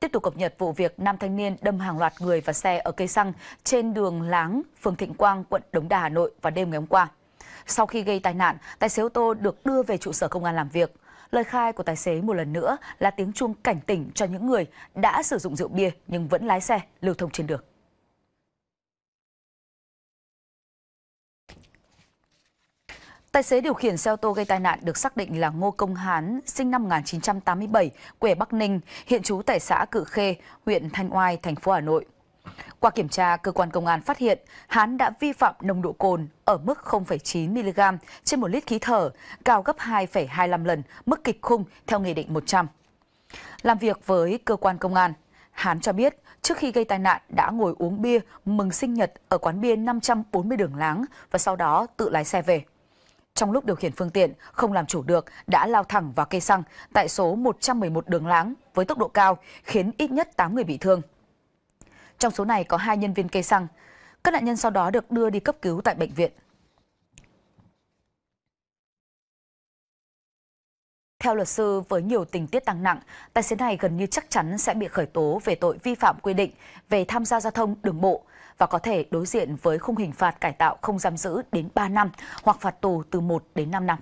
Tiếp tục cập nhật vụ việc nam thanh niên đâm hàng loạt người và xe ở cây xăng trên đường Láng, phường Thịnh Quang, quận Đống Đa, Hà Nội vào đêm ngày hôm qua. Sau khi gây tai nạn, tài xế ô tô được đưa về trụ sở công an làm việc. Lời khai của tài xế một lần nữa là tiếng chuông cảnh tỉnh cho những người đã sử dụng rượu bia nhưng vẫn lái xe lưu thông trên đường. Tài xế điều khiển xe ô tô gây tai nạn được xác định là Ngô Công Hán, sinh năm 1987, quê Bắc Ninh, hiện trú tại xã Cự Khê, huyện Thanh Oai, thành phố Hà Nội. Qua kiểm tra, cơ quan công an phát hiện Hán đã vi phạm nồng độ cồn ở mức 0,9mg trên 1 lít khí thở, cao gấp 2,25 lần mức kịch khung theo Nghị định 100. Làm việc với cơ quan công an, Hán cho biết trước khi gây tai nạn đã ngồi uống bia mừng sinh nhật ở quán bia 540 đường Láng và sau đó tự lái xe về trong lúc điều khiển phương tiện không làm chủ được đã lao thẳng vào cây xăng tại số 111 đường Láng với tốc độ cao khiến ít nhất 8 người bị thương. Trong số này có hai nhân viên cây xăng. Các nạn nhân sau đó được đưa đi cấp cứu tại bệnh viện. Theo luật sư, với nhiều tình tiết tăng nặng, tài xế này gần như chắc chắn sẽ bị khởi tố về tội vi phạm quy định về tham gia giao thông đường bộ và có thể đối diện với khung hình phạt cải tạo không giam giữ đến 3 năm hoặc phạt tù từ 1 đến 5 năm.